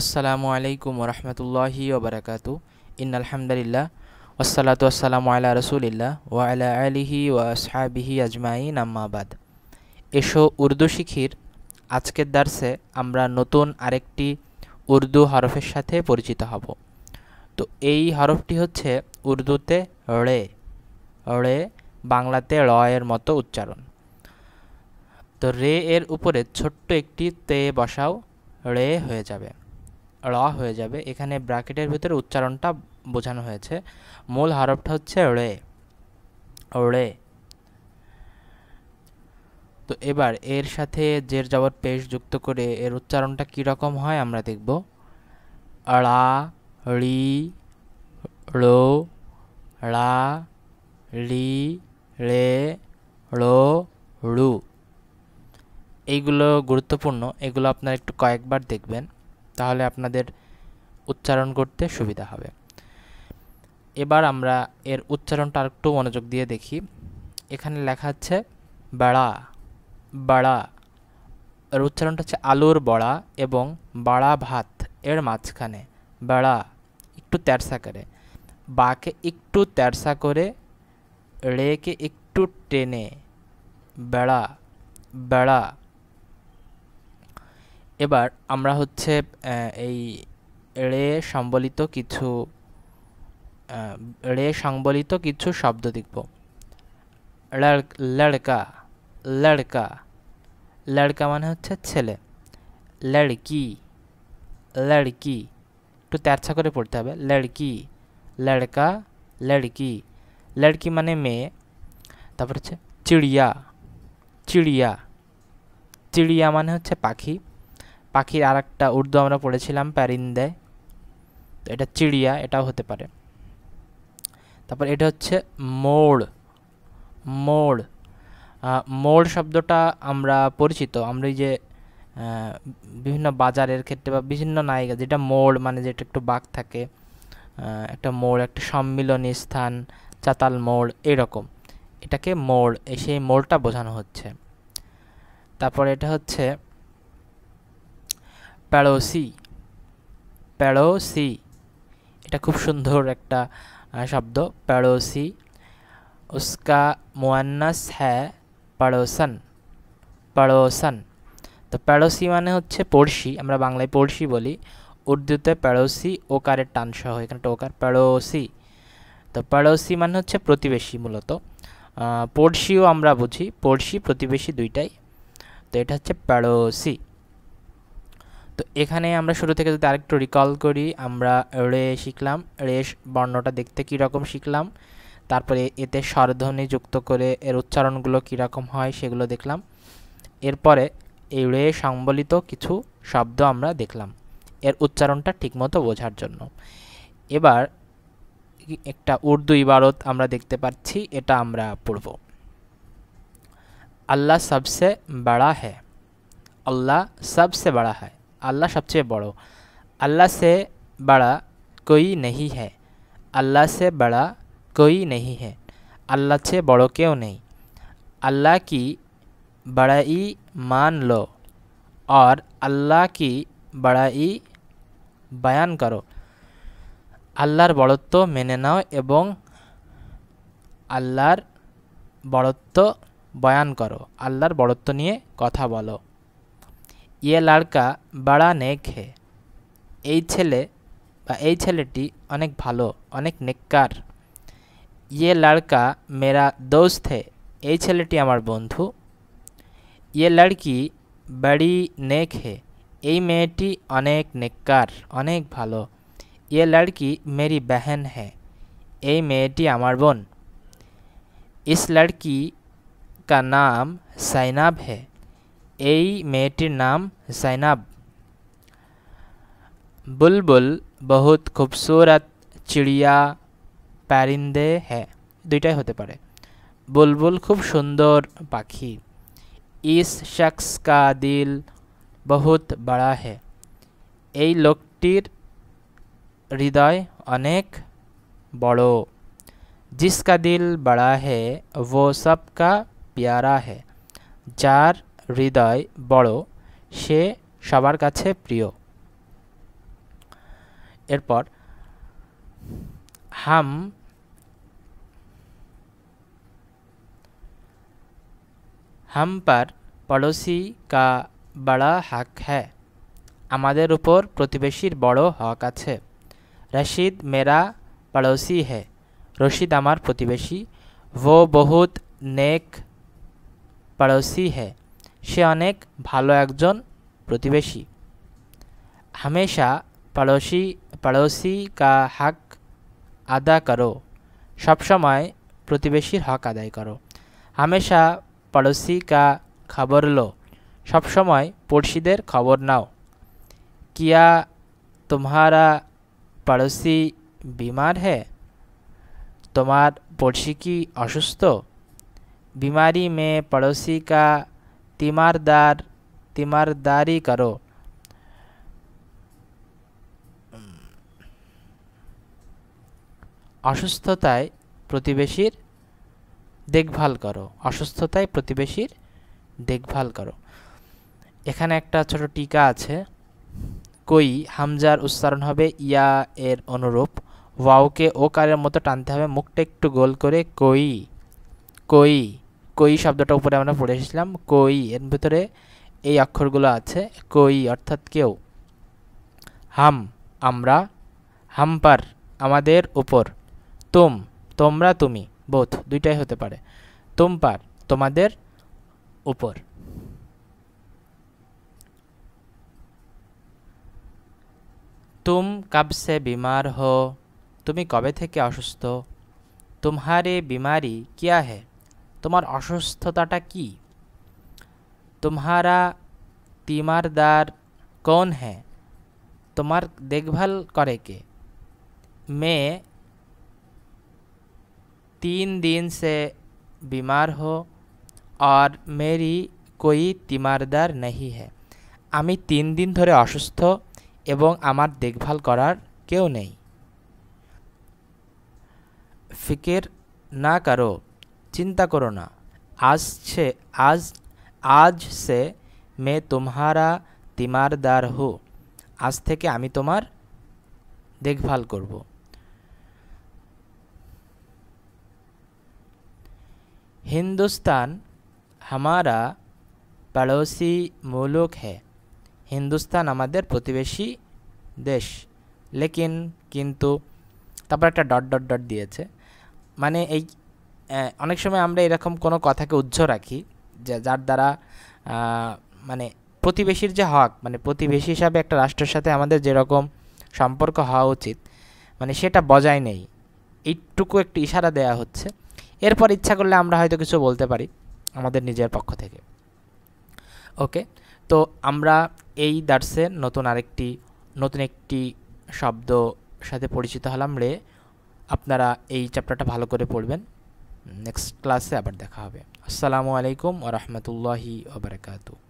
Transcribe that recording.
আসসালামু আলাইকুম রহমতুল্লাহি ওবরাকাতু ইন আলহামদুলিল্লাহ ওসালাত আসসালামু আলা রসুলিল্লাহ ও আলা আলিহি ও সাহাবিহি আজমাইন আম্মাবাদ এসো উর্দু শিখির আজকের দার্সে আমরা নতুন আরেকটি উর্দু হরফের সাথে পরিচিত হব তো এই হরফটি হচ্ছে উর্দুতে রে রে বাংলাতে র এর মতো উচ্চারণ তো রে এর উপরে ছোট্ট একটি তে বসাও রে হয়ে যাবে র হয়ে যাবে এখানে ব্র্যাকেটের ভিতরে উচ্চারণটা বোঝানো হয়েছে মূল হরফটা হচ্ছে রে রে তো এবার এর সাথে জের জবর পেশ যুক্ত করে এর উচ্চারণটা কীরকম হয় আমরা দেখব রা রি রো রা রি রে রো রু এইগুলো গুরুত্বপূর্ণ এগুলো আপনারা একটু কয়েকবার দেখবেন তাহলে আপনাদের উচ্চারণ করতে সুবিধা হবে এবার আমরা এর উচ্চারণটা আরেকটু মনোযোগ দিয়ে দেখি এখানে লেখা আছে বাড়া বাড়া এর উচ্চারণটা হচ্ছে আলুর বড়া এবং বাড়া ভাত এর মাঝখানে বাড়া একটু তেরসা করে বাকে একটু তেরসা করে রেকে একটু টেনে বেড়া বেড়া এবার আমরা হচ্ছে এই রে সম্বলিত কিছু রে সম্বলিত কিছু শব্দ দেখব লড়কা লড়কা লড়কা মানে হচ্ছে ছেলে লড়কি লড়কি একটু তেরছা করে পড়তে হবে লড়কি লড়কা লড়কি লড়কি মানে মেয়ে তারপর হচ্ছে চিড়িয়া চিড়িয়া চিড়িয়া মানে হচ্ছে পাখি পাখির আর একটা উর্দু আমরা পড়েছিলাম প্যারিন্দে তো এটা চিড়িয়া এটাও হতে পারে তারপর এটা হচ্ছে মোড় মোড় মোড় শব্দটা আমরা পরিচিত আমরা যে বিভিন্ন বাজারের ক্ষেত্রে বা বিভিন্ন নায়িকা যেটা মোড় মানে যেটা একটু বাঘ থাকে একটা মোড় একটা সম্মিলনী স্থান চাতাল মোড় এরকম এটাকে মোড় সেই মোড়টা বোঝানো হচ্ছে তারপর এটা হচ্ছে প্যাড়োসি প্যাড়সি এটা খুব সুন্দর একটা শব্দ প্যাড়সি উস্কা মোয়ান্নাস হ্যাঁ পাড়োসান পাড়োসান তো প্যাড়োসি মানে হচ্ছে পড়শি আমরা বাংলায় পড়শি বলি উর্দুতে প্যাড়োসি ওকারের টান সহ এখানে ওকার প্যাড়সি তো পড়োসি মানে হচ্ছে প্রতিবেশী মূলত পড়শিও আমরা বুঝি পড়শি প্রতিবেশী দুইটাই তো এটা হচ্ছে পড়োসি তো এখানে আমরা শুরু থেকে যদি আরেকটু রিকল করি আমরা রে শিখলাম রেশ বর্ণটা দেখতে কীরকম শিখলাম তারপরে এতে স্বরধ্বনি যুক্ত করে এর উচ্চারণগুলো কীরকম হয় সেগুলো দেখলাম এরপরে এই রে সম্বলিত কিছু শব্দ আমরা দেখলাম এর উচ্চারণটা ঠিকমতো বোঝার জন্য এবার একটা উর্দু ইবারত আমরা দেখতে পাচ্ছি এটা আমরা পড়ব আল্লাহ সবসে বড়া হ্যাঁ আল্লাহ সবসে বড়া হ্যাঁ আল্লাহ সবচেয়ে বড় আল্লাহ সে বড়া কই নেই হ্যাঁ আল্লাহ সে বড়া কই নেই হ্যাঁ আল্লাহ সে বড় কেউ নেই আল্লাহ কি বড়াই মান লো আর আল্লাহ কি বড়াই বয়ান করো আল্লাহর বড়ত্ব মেনে নাও এবং আল্লাহর বড়ত্ব বয়ান করো আল্লাহর বড়ত্ব নিয়ে কথা বলো ये लड़का बड़ा नेक है ऐलेटी अनेक भलो अनेक नेक्कार ये लड़का मेरा दोस्त है ये ऐलेटी हमार बंधु ये लड़की बड़ी नेक है मेटी अनेक नेक्कार अनेक भलो ये लड़की मेरी बहन है मेटी हमार बन इस लड़की का नाम सैनब है मेटर नाम जैनब बुलबुल बहुत खूबसूरत चिड़िया परिंदे है दुटाई होते पड़े बुलबुल खूब सुंदर पाखी इस शख्स का दिल बहुत बड़ा है ये लोकटर हृदय अनेक बड़ो जिसका दिल बड़ा है वो सबका प्यारा है जार হৃদয় বড় সে সবার কাছে প্রিয় এরপর হাম হাম পার পড়োশি কা বড়া হক হ্যাঁ আমাদের উপর প্রতিবেশীর বড় হক আছে রশিদ মেরা পড়োসি হে রশিদ আমার প্রতিবেশী ও বহুত নেক পড়োসি হ্যাঁ সে অনেক ভালো একজন প্রতিবেশী হামেশা পড়োশি পড়োশি কা হক আদা করো সবসময় প্রতিবেশীর হক আদায় করো হামেশা পড়োশি কা খবর লো সবসময় পড়শিদের খবর নাও কিয়া তোমারা পড়োশি বিমার হে তোমার পড়শি কি অসুস্থ বিমারি মে পড়োশি কা તીમારદાર તીમારદારી করো অসুস্থতায় প্রতিবেশীর দেখভাল করো অসুস্থতায় প্রতিবেশীর দেখভাল করো এখানে একটা ছোট টিকা আছে কই হামজার উচ্চারণ হবে ইয়া এর অনুরূপ ওয়াওকে ও কারের মতো টানতে হবে মুখটা একটু গোল করে কই কই কই শব্দটা উপরে আমরা পড়ে এসেছিলাম কই এর ভিতরে এই অক্ষরগুলো আছে কই অর্থাৎ কেউ হাম আমরা পার আমাদের উপর তুম তোমরা তুমি বোধ দুইটাই হতে পারে তুমপার তোমাদের উপর তুম কাবসে বিমার হো তুমি কবে থেকে অসুস্থ তুমহারে বিমারি কিয়া হ্যা তোমার অসুস্থতাটা কি তোমারা তিমারদার কন হ্যাঁ তোমার দেখভাল করে কে মেয়ে তিন দিন সে বিমার হো আর মেরি कोई তিমারদার নেই হ্যাঁ আমি তিন দিন ধরে অসুস্থ এবং আমার দেখভাল করার কেউ নেই ফিকির না করো চিন্তা करो না আসছে আজ আজ সে মে তোমারা তিমারদার হো আজ থেকে আমি তোমার দেখভাল করব হিন্দুস্তান হামারা পড়োসি মুলুক হ্যাঁ হিন্দুস্তান আমাদের প্রতিবেশী দেশ লেকিন কিন্তু তারপর একটা ডট ডট ডট দিয়েছে মানে এই অনেক সময় আমরা এরকম কোনো কথাকে উজ্জ্ব রাখি যার দ্বারা মানে প্রতিবেশীর যে হক মানে প্রতিবেশী হিসাবে একটা রাষ্ট্রের সাথে আমাদের যেরকম সম্পর্ক হওয়া উচিত মানে সেটা বজায় নেই এইটুকু একটি ইশারা দেয়া হচ্ছে এরপর ইচ্ছা করলে আমরা হয়তো কিছু বলতে পারি আমাদের নিজের পক্ষ থেকে ওকে তো আমরা এই দার্সে নতুন আরেকটি নতুন একটি শব্দ সাথে পরিচিত হলাম রে আপনারা এই চ্যাপ্টারটা ভালো করে পড়বেন नेक्स्ट क्लस अब देखा अल्लाम आलैकुम वरहमतुल्ला वबरकू